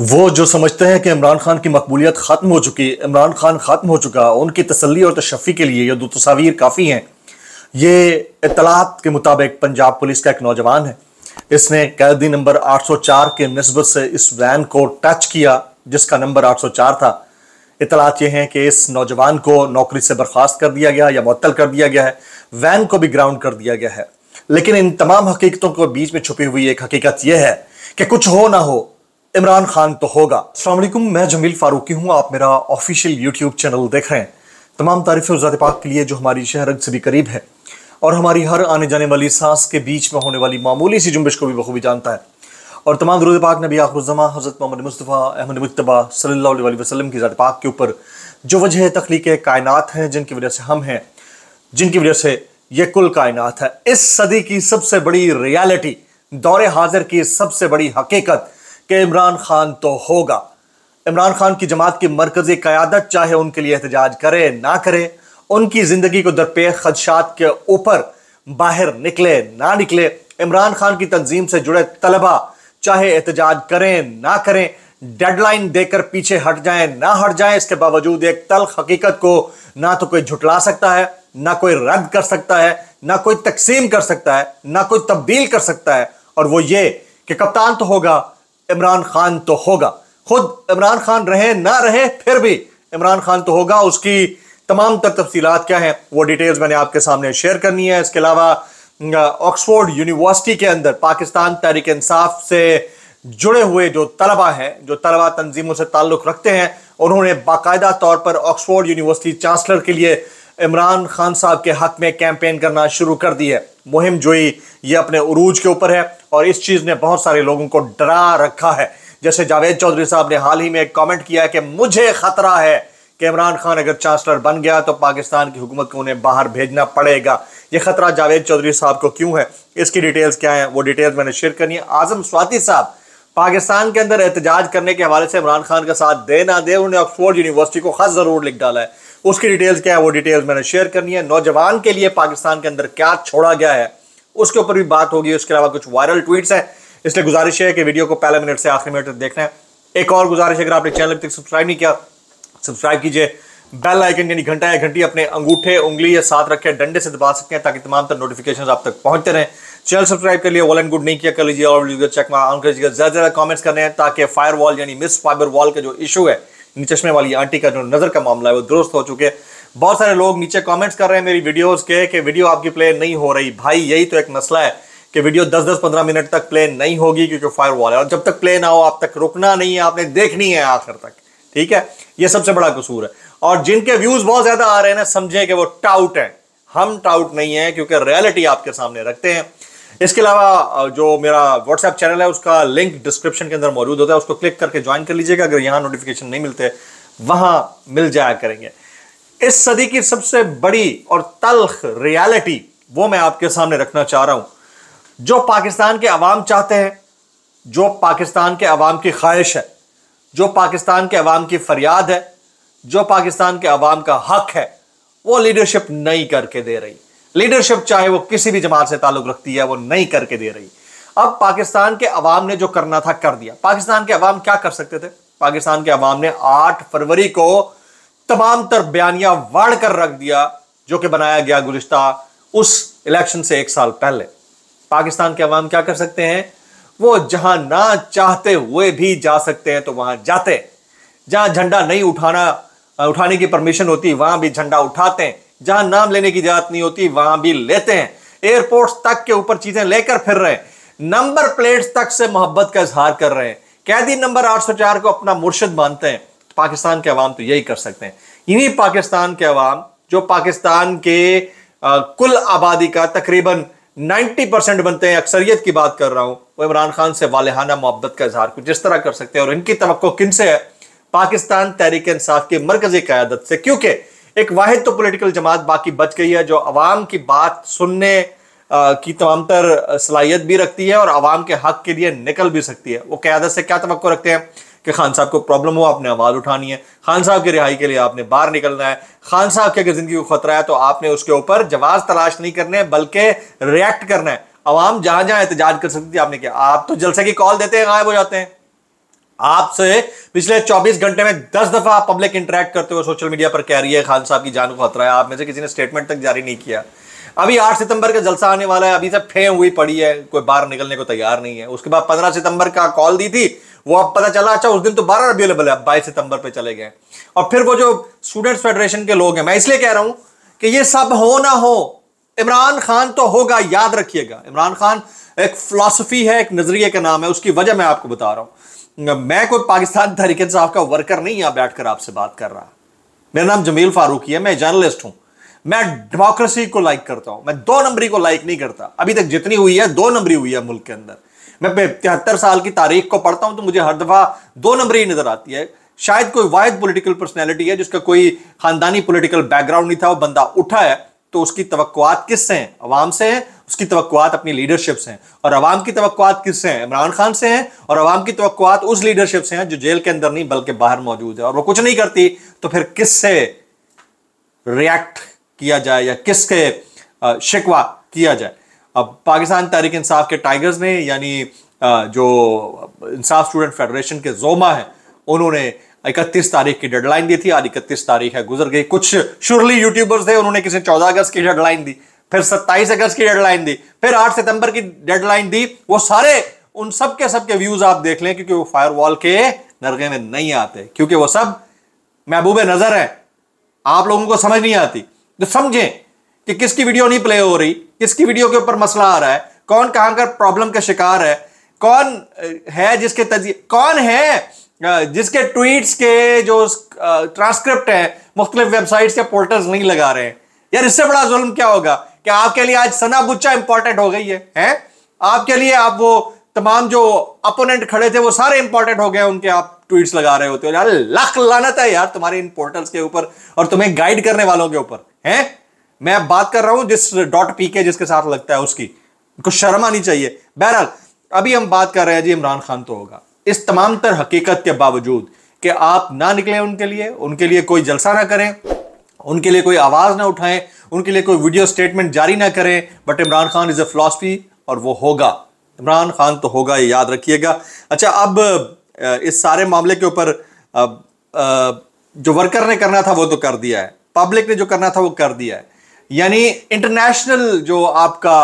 वो जो समझते हैं कि इमरान खान की मकबूलियत ख़त्म हो चुकी इमरान खान ख़त्म हो चुका उनकी तसली और तशफ़ी के लिए यह दो तस्वीर काफ़ी हैं ये इतलात के मुताबिक पंजाब पुलिस का एक नौजवान है इसने कैदी नंबर 804 के नस्बत से इस वैन को टच किया जिसका नंबर 804 था इतलात ये हैं कि इस नौजवान को नौकरी से बर्खास्त कर दिया गया या मअतल कर दिया गया है वैन को भी ग्राउंड कर दिया गया है लेकिन इन तमाम हकीकतों को बीच में छुपी हुई एक हकीकत यह है कि कुछ हो ना हो इमरान खान तो होगा अलकुम मैं जमील फारूकी हूँ आप मेरा ऑफिशियल यूट्यूब चैनल देख रहे हैं तमाम तारीफ़ ज़ात पाक के लिए जो हमारी शहरत से भी करीब है और हमारी हर आने जाने वाली सांस के बीच में होने वाली मामूली सी जुम्बिश को भी बखूबी जानता है और तमाम दरुद पाक नबी आखरुजमा हज़रत मोहम्मद मुस्तफ़ा अहमद मुतबा सल्ला वसलम की ज़ात पाक के ऊपर जो वजह तख्लीक कायनत हैं जिनकी वजह से हम हैं जिनकी वजह से ये कुल कायनत है इस सदी की सबसे बड़ी रियालिटी दौरे हाजिर की सबसे बड़ी हकीकत कि इमरान खान तो होगा इमरान खान की जमात की मरकजी क़्यादत चाहे उनके लिए एहतजाज करे ना करे उनकी ज़िंदगी को दरपेश खदशात के ऊपर बाहर निकले ना निकले इमरान खान की तंजीम से जुड़े तलबा चाहे एहतजाज करें ना करें डेडलाइन देकर पीछे हट जाएं ना हट जाएं इसके बावजूद एक तल हकीकत को ना तो कोई झुटला सकता है ना कोई रद्द कर सकता है ना कोई तकसीम कर सकता है ना कोई तब्दील कर सकता है और वो ये कि कप्तान तो होगा इमरान खान तो होगा खुद इमरान खान रहे ना रहे फिर भी इमरान खान तो होगा उसकी तमाम तर तफसीत क्या हैं वो डिटेल्स मैंने आपके सामने शेयर करनी है इसके अलावा ऑक्सफोर्ड यूनिवर्सिटी के अंदर पाकिस्तान तहरीक इंसाफ से जुड़े हुए जो तलबा हैं जो तलबा तंजीमों से ताल्लुक़ रखते हैं उन्होंने बाकायदा तौर पर ऑक्सफोर्ड यूनिवर्सिटी चांसलर के लिए इमरान खान साहब के हक में कैंपेन करना शुरू कर दी है मुहिम जोई ये अपने अरूज के ऊपर है और इस चीज़ ने बहुत सारे लोगों को डरा रखा है जैसे जावेद चौधरी साहब ने हाल ही में एक कॉमेंट किया है कि मुझे खतरा है कि इमरान खान अगर चांसलर बन गया तो पाकिस्तान की हुकूमत को उन्हें बाहर भेजना पड़ेगा ये खतरा जावेद चौधरी साहब को क्यों है इसकी डिटेल्स क्या हैं वो डिटेल्स मैंने शेयर करनी है आजम स्वाति साहब पाकिस्तान के अंदर एहतजाज करने के हवाले से इमरान खान का साथ दे ना दे उन्होंने ऑक्सफोर्ड यूनिवर्सिटी को खत ज़रूर लिख डाला है उसकी डिटेल्स क्या है वो डिटेल्स मैंने शेयर करनी है नौजवान के लिए पाकिस्तान के अंदर क्या छोड़ा गया है उसके ऊपर भी बात होगी उसके अलावा कुछ वायरल ट्वीट्स हैं इसलिए गुजारिश है कि वीडियो को पहले मिनट से आखिरी मिनट तक देखना है एक और गुजारिश अगर आपने चैनल तक सब्सक्राइब नहीं किया सब्सक्राइब कीजिए बेल आइकन यानी घंटा या घंटी अपने अंगूठे उंगली या साथ रखे डंडे से दबा सकते हैं ताकि तमाम तर नोटिफिकेशन आप तक पहुंचते रहें चैनल सब्सक्राइब कर लिए वॉल एंड गुड नहीं किया कर लीजिए और चेक ऑन कर लीजिए ज़्यादा ज़्यादा कमेंट्स करने हैं ताकि फायर वॉल यानी मिस फाइबर वॉल का जो इशू है चश्मे वाली आंटी का जो नज़र का मामला है वो दुरुस्त हो चुके हैं बहुत सारे लोग नीचे कमेंट्स कर रहे हैं मेरी वीडियोस के कि वीडियो आपकी प्ले नहीं हो रही भाई यही तो एक मसला है कि वीडियो 10-10 15 मिनट तक प्ले नहीं होगी क्योंकि फायर वॉल है और जब तक प्ले ना हो आप तक रुकना नहीं है आपने देखनी है आखिर तक ठीक है ये सबसे बड़ा कसूर है और जिनके व्यूज बहुत ज्यादा आ रहे हैं ना समझे कि वो टाउट है हम टाउट नहीं है क्योंकि रियलिटी आपके सामने रखते हैं इसके अलावा जो मेरा व्हाट्सएप चैनल है उसका लिंक डिस्क्रिप्शन के अंदर मौजूद होता है उसको क्लिक करके ज्वाइन कर लीजिएगा अगर यहाँ नोटिफिकेशन नहीं मिलते वहाँ मिल जाया करेंगे इस सदी की सबसे बड़ी और तलख रियालिटी वो मैं आपके सामने रखना चाह रहा हूँ जो पाकिस्तान के अवाम चाहते हैं जो पाकिस्तान के अवाम की ख्वाहिश है जो पाकिस्तान के अवाम की फरियाद है जो पाकिस्तान के अवाम का हक है वो लीडरशिप नहीं करके दे रही लीडरशिप चाहे वो किसी भी जमात से ताल्लुक रखती है वो नहीं करके दे रही अब पाकिस्तान के अवाम ने जो करना था कर दिया पाकिस्तान के अवाम क्या कर सकते थे पाकिस्तान के अवाम ने 8 फरवरी को तमाम तर बयानिया वाड़ कर रख दिया जो कि बनाया गया गुजश्ता उस इलेक्शन से एक साल पहले पाकिस्तान के अवाम क्या कर सकते हैं वो जहां ना चाहते हुए भी जा सकते हैं तो वहां जाते जहां झंडा नहीं उठाना उठाने की परमिशन होती वहां भी झंडा उठाते हैं जहां नाम लेने की जरूरत नहीं होती वहां भी लेते हैं एयरपोर्ट्स तक के ऊपर चीजें लेकर फिर रहे हैं नंबर प्लेट्स तक से मोहब्बत का इजहार कर रहे हैं कैदी नंबर 804 को अपना मुर्शद मानते हैं तो पाकिस्तान के अवाम तो यही कर सकते हैं इन्हीं पाकिस्तान के अवाम जो पाकिस्तान के आ, कुल आबादी का तकरीबन 90 परसेंट बनते हैं अक्सरियत की बात कर रहा हूं वो इमरान खान से वालहाना मोहब्बत का इजहार कुछ जिस तरह कर सकते हैं और इनकी तो किन से है पाकिस्तान तहरीक इंसाफ की मरकजी क्यादत से क्योंकि एक वाहिद तो पॉलिटिकल जमात बाकी बच गई है जो अवाम की बात सुनने की तमाम तर सलाहियत भी रखती है और आवाम के हक के लिए निकल भी सकती है वो क्यादत से क्या तो रखते हैं कि खान साहब को प्रॉब्लम हो आपने आवाज़ उठानी है खान साहब की रिहाई के लिए आपने बाहर निकलना है खान साहब की अगर ज़िंदगी को खतरा है तो आपने उसके ऊपर जवाब तलाश नहीं करने बल्कि रिएक्ट करना है आवाम जहां जहां एहतजाज कर सकती थी आपने क्या आप तो जलसे की कॉल देते हैं गायब हो जाते हैं आपसे पिछले 24 घंटे में 10 दफा आप पब्लिक इंटरेक्ट करते हुए सोशल मीडिया पर कह रही है खान साहब की जान को खतरा है आप में से किसी ने स्टेटमेंट तक जारी नहीं किया अभी 8 सितंबर का जलसा आने वाला है अभी तक फेम हुई पड़ी है कोई बाहर निकलने को तैयार नहीं है उसके बाद 15 सितंबर का कॉल दी थी वो अब पता चला अच्छा उस दिन तो बारह अवेलेबल है बाईस सितंबर पर चले गए और फिर वो जो स्टूडेंट्स फेडरेशन के लोग हैं मैं इसलिए कह रहा हूं कि ये सब हो ना हो इमरान खान तो होगा याद रखिएगा इमरान खान एक फिलोसफी है एक नजरिए का नाम है उसकी वजह मैं आपको बता रहा हूं मैं कोई पाकिस्तान तरीके साहब का वर्कर नहीं यहां बैठकर आपसे बात कर रहा मेरा नाम जमील फारूकी है मैं जर्नलिस्ट हूं मैं डेमोक्रेसी को लाइक करता हूं मैं दो नंबरी को लाइक नहीं करता अभी तक जितनी हुई है दो नंबरी हुई है मुल्क के अंदर मैं तिहत्तर साल की तारीख को पढ़ता हूं तो मुझे हर दफा दो नंबरी नजर आती है शायद कोई वायद पॉलिटिकल पर्सनैलिटी है जिसका कोई खानदानी पॉलिटिकल बैकग्राउंड नहीं था वो बंदा उठा है तो उसकी तो किससे हैं अवाम से हैं उसकी तवक्वात अपनी लीडरशिप से हैं और अवाम की तवक्वात किससे हैं इमरान खान से हैं और अवाम की तवक्वात उस लीडरशिप से हैं जो जेल के अंदर नहीं बल्कि बाहर मौजूद है और वो कुछ नहीं करती तो फिर किससे रिएक्ट किया जाए या किसके शिकवा किया जाए अब पाकिस्तान तहरीक इंसाफ के टाइगर्स ने यानी जो इंसाफ स्टूडेंट फेडरेशन के जोमा है उन्होंने इकतीस तारीख की डेडलाइन दी थी आज इकतीस तारीख है गुजर गई कुछ शुरली यूट्यूबर्स थे उन्होंने किसी चौदह अगस्त की डेडलाइन दी फिर 27 अगस्त की डेडलाइन दी फिर 8 सितंबर की डेडलाइन दी वो सारे उन सब के सब के व्यूज आप देख लें क्योंकि वो वॉल के नरगे में नहीं आते क्योंकि वो सब महबूब नजर है आप लोगों को समझ नहीं आती तो समझे कि किसकी वीडियो नहीं प्ले हो रही किसकी वीडियो के ऊपर मसला आ रहा है कौन कहां का प्रॉब्लम का शिकार है कौन है जिसके तजी कौन है जिसके ट्वीट्स के जो ट्रांसक्रिप्ट है मुख्तलिफ वेबसाइट्स के पोर्टल्स नहीं लगा रहे हैं यार इससे बड़ा जुल्म क्या होगा कि आपके लिए आज सना बुच्चा इंपॉर्टेंट हो गई है हैं आपके लिए आप वो तमाम जो अपोनेंट खड़े थे वो सारे इंपॉर्टेंट हो गए उनके आप ट्वीट्स लगा रहे होते हो यार लख लानत है यार तुम्हारे इन पोर्टल्स के ऊपर और तुम्हें गाइड करने वालों के ऊपर हैं मैं अब बात कर रहा हूं जिस डॉट पी के जिसके साथ लगता है उसकी कुछ शर्म आनी चाहिए बहरहाल अभी हम बात कर रहे हैं जी इमरान खान तो होगा इस तमाम तर हकीकत के बावजूद कि आप ना निकले उनके लिए उनके लिए कोई जलसा ना करें उनके लिए कोई आवाज़ ना उठाएं उनके लिए कोई वीडियो स्टेटमेंट जारी ना करें but Imran Khan is a philosophy और वो होगा इमरान खान तो होगा ये याद रखिएगा अच्छा अब इस सारे मामले के ऊपर जो वर्कर ने करना था वो तो कर दिया है पब्लिक ने जो करना था वो कर दिया है यानी इंटरनेशनल जो आपका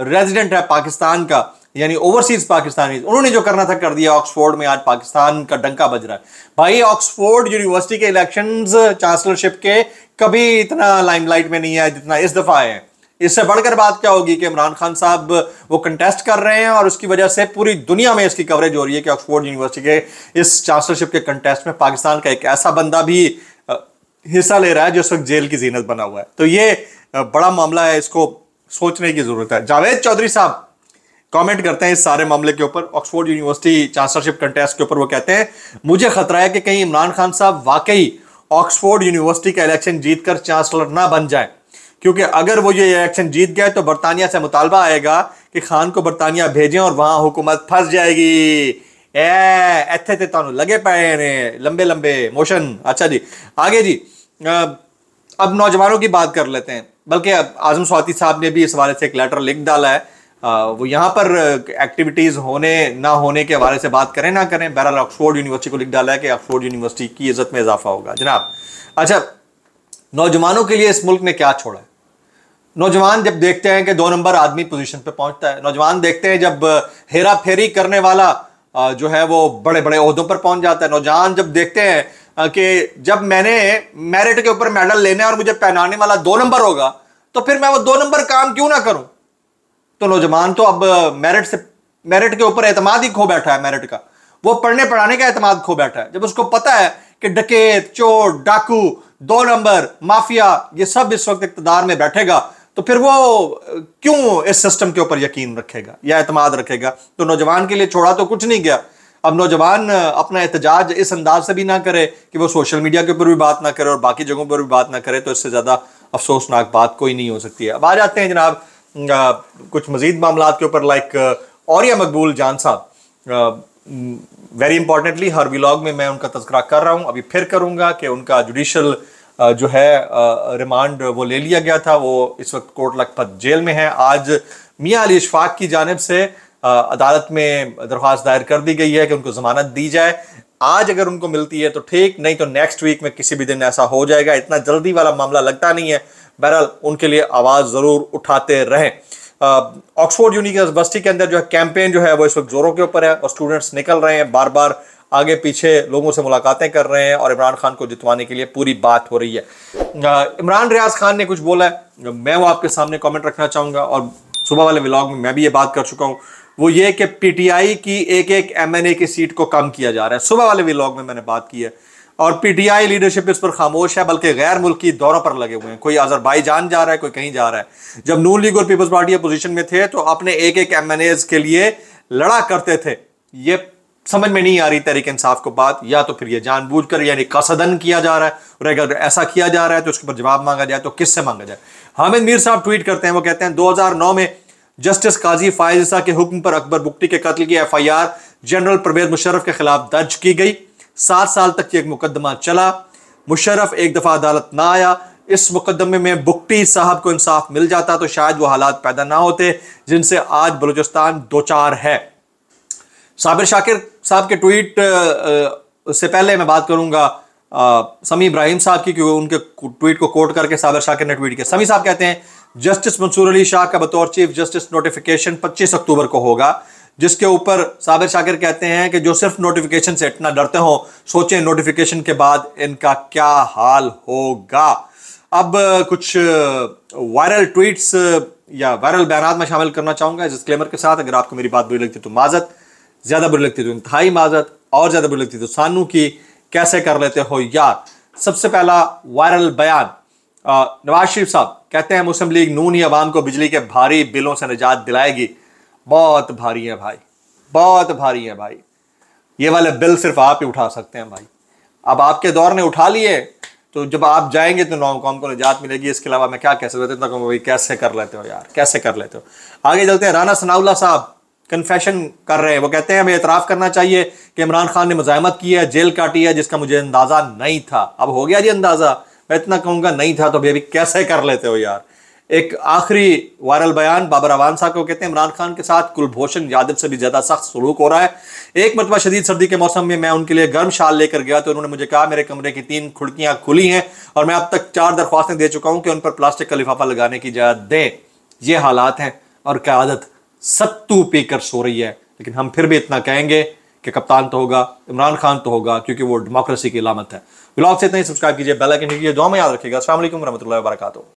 रेजिडेंट है पाकिस्तान का यानी ओवरसीज पाकिस्तानी उन्होंने जो करना था कर दिया ऑक्सफोर्ड में आज पाकिस्तान का डंका बज रहा है भाई ऑक्सफोर्ड यूनिवर्सिटी के इलेक्शंस चांसलरशिप के कभी इतना लाइमलाइट में नहीं आया जितना इस दफ़ा है इससे बढ़कर बात क्या होगी कि इमरान खान साहब वो कंटेस्ट कर रहे हैं और उसकी वजह से पूरी दुनिया में इसकी कवरेज हो रही है कि ऑक्सफोर्ड यूनिवर्सिटी के इस चांसलरशिप के कंटेस्ट में पाकिस्तान का एक ऐसा बंदा भी हिस्सा ले रहा है जो इस वक्त जेल की जीनत बना हुआ है तो ये बड़ा मामला है इसको सोचने की ज़रूरत है जावेद चौधरी साहब कमेंट करते हैं इस सारे मामले के ऊपर ऑक्सफोर्ड यूनिवर्सिटी चांसलरशिप कंटेस्ट के ऊपर वो कहते हैं मुझे खतरा है कि कहीं इमरान खान साहब वाकई ऑक्सफोर्ड यूनिवर्सिटी का इलेक्शन जीतकर चांसलर ना बन जाए क्योंकि अगर वो ये इलेक्शन जीत गए तो बरतानिया से मुतालबा आएगा कि खान को बरतानिया भेजें और वहां हुकूमत फंस जाएगी ए थे तो लगे पाए ने लंबे लंबे मोशन अच्छा जी आगे जी अब नौजवानों की बात कर लेते हैं बल्कि अब आजम स्वाति साहब ने भी इस हवाले से एक लेटर लिख डाला है वो यहाँ पर एक्टिविटीज़ होने ना होने के हवाले से बात करें ना करें बहरहाल ऑक्सफोर्ड यूनिवर्सिटी को लिख डाला है कि ऑक्सफोर्ड यूनिवर्सिटी की इज्जत में इजाफा होगा जनाब अच्छा नौजवानों के लिए इस मुल्क ने क्या छोड़ा है नौजवान जब देखते हैं कि दो नंबर आदमी पोजीशन पे पहुंचता है नौजवान देखते हैं जब हेरा फेरी करने वाला जो है वो बड़े बड़े अहदों पर पहुंच जाता है नौजवान जब देखते हैं कि जब मैंने मेरिट के ऊपर मेडल लेने और मुझे पहनाने वाला दो नंबर होगा तो फिर मैं वो दो नंबर काम क्यों ना करूं तो नौजवान तो अब मेरिट से मेरिट के ऊपर एतमाद ही खो बैठा है मेरिट का वो पढ़ने पढ़ाने का एतमाद खो बैठा है जब उसको पता है कि डकेत चोर डाकू दो नंबर माफिया ये सब इस वक्त इकतदार में बैठेगा तो फिर वो क्यों इस सिस्टम के ऊपर यकीन रखेगा या अतमाद रखेगा तो नौजवान के लिए छोड़ा तो कुछ नहीं गया अब नौजवान अपना एहतजाज इस अंदाज से भी ना करे कि वो सोशल मीडिया के ऊपर भी बात ना करे और बाकी जगहों पर भी बात ना करे तो इससे ज़्यादा अफसोसनाक बात कोई नहीं हो सकती है अब आ जाते हैं जनाब कुछ मजीद मामला के ऊपर लाइक और या मकबूल जान साहब वेरी uh, इंपॉर्टेंटली mm, हर व्लॉग में मैं उनका तस्करा कर रहा हूँ अभी फिर करूँगा कि उनका जुडिशल uh, जो है रिमांड uh, वो ले लिया गया था वो इस वक्त कोर्ट लखपत जेल में है आज मियाँ अली इशफाक की जानब से अदालत में दरख्वास्त दायर कर दी गई है कि उनको जमानत दी जाए आज अगर उनको मिलती है तो ठीक नहीं तो नेक्स्ट वीक में किसी भी दिन ऐसा हो जाएगा इतना जल्दी वाला मामला लगता नहीं है बहरहाल उनके लिए आवाज़ ज़रूर उठाते रहें ऑक्सफोर्ड यूनिवर्सिटी के अंदर जो है कैंपेन जो है वो इस वक्त ज़ोरों के ऊपर है और स्टूडेंट्स निकल रहे हैं बार बार आगे पीछे लोगों से मुलाकातें कर रहे हैं और इमरान खान को जितवाने के लिए पूरी बात हो रही है इमरान रियाज खान ने कुछ बोला है मैं वो आपके सामने कमेंट रखना चाहूँगा और सुबह वाले व्लॉग में मैं भी ये बात कर चुका हूँ वो ये कि पीटीआई की एक एक एमएनए की सीट को कम किया जा रहा है सुबह वाले व्लॉग में मैंने बात की है और पीटीआई लीडरशिप इस पर खामोश है बल्कि गैर मुल्की दौरों पर लगे हुए हैं कोई अजरबाई जान जा रहा है कोई कहीं जा रहा है जब नून लीग और पीपल्स पार्टी अपोजिशन में थे तो अपने एक एक एम के लिए लड़ा करते थे ये समझ में नहीं आ रही तरीके इंसाफ को बात या तो फिर ये जानबूझ कर यानी कसदन किया जा रहा है और अगर ऐसा किया जा रहा है तो उसके ऊपर जवाब मांगा जाए तो किससे मांगा जाए हामिद मीर साहब ट्वीट करते हैं वो कहते हैं 2009 में जस्टिस काजी फायजा के हुक्म पर अकबर बुक्टी के कत्ल की एफआईआर जनरल परवेज मुशरफ के खिलाफ दर्ज की गई सात साल तक ये एक मुकदमा चला मुशरफ एक दफ़ा अदालत ना आया इस मुकदमे में बुकटी साहब को इंसाफ मिल जाता तो शायद वो हालात पैदा ना होते जिनसे आज बलूचिस्तान दो चार है साबिर शाकिर साहब के ट्वीट से पहले मैं बात करूंगा समी इब्राहिम साहब की क्योंकि उनके ट्वीट को कोट करके साबिर शाकिर ने ट्वीट किया समी साहब कहते हैं जस्टिस मंसूर अली शाह का बतौर चीफ जस्टिस नोटिफिकेशन 25 अक्टूबर को होगा जिसके ऊपर साबिर शाकिर कहते हैं कि जो सिर्फ नोटिफिकेशन से इतना डरते हो सोचें नोटिफिकेशन के बाद इनका क्या हाल होगा अब कुछ वायरल ट्वीट्स या वायरल बयान में शामिल करना चाहूँगा डिस्क्लेमर के साथ अगर आपको मेरी बात बुरी लगती है तो माजत ज़्यादा बुरी लगती है तो इंतहाई माजत और ज़्यादा बुरी लगती है तो सानू की कैसे कर लेते हो यार सबसे पहला वायरल बयान नवाज शरीफ साहब कहते हैं मुस्लिम लीग नून ही आवाम को बिजली के भारी बिलों से निजात दिलाएगी बहुत भारी है भाई बहुत भारी है भाई ये वाले बिल सिर्फ आप ही उठा सकते हैं भाई अब आपके दौर ने उठा लिए तो जब आप जाएंगे तो नॉम कॉम को निजात मिलेगी इसके अलावा मैं क्या कह सकता इतना भाई कैसे कर लेते हो यार कैसे कर लेते हो आगे चलते हैं राना सनाउल्ला साहब कन्फेशन कर रहे हैं वो कहते हैं हमें एतराफ़ करना चाहिए कि इमरान खान ने मुजामत की है जेल काटी है जिसका मुझे अंदाज़ा नहीं था अब हो गया जी अंदाज़ा मैं इतना कहूँगा नहीं था तो अभी अभी कैसे कर लेते हो यार एक आखिरी वायरल बयान बाबर अवान साहब को कहते हैं इमरान खान के साथ कुलभूषण यादव से भी ज़्यादा सख्त सलूक हो रहा है एक मरतबा शदीद सर्दी के मौसम में मैं उनके लिए गर्म शाल लेकर गया तो उन्होंने मुझे कहा मेरे कमरे की तीन खुड़कियां खुली हैं और मैं अब तक चार दरख्वास्तें दे चुका हूं कि उन पर प्लास्टिक का लिफाफा लगाने की इजाज़त दें ये हालात हैं और क्यादत सत्तू पीकर सो रही है लेकिन हम फिर भी इतना कहेंगे कि कप्तान तो होगा इमरान खान तो होगा क्योंकि वो डेमोक्रेसी की इलामत है ब्लॉग से इतना ही सब्सक्राइब कीजिए बेल आइकन कीजिए दो में याद रखिएगा असल वरह वर्का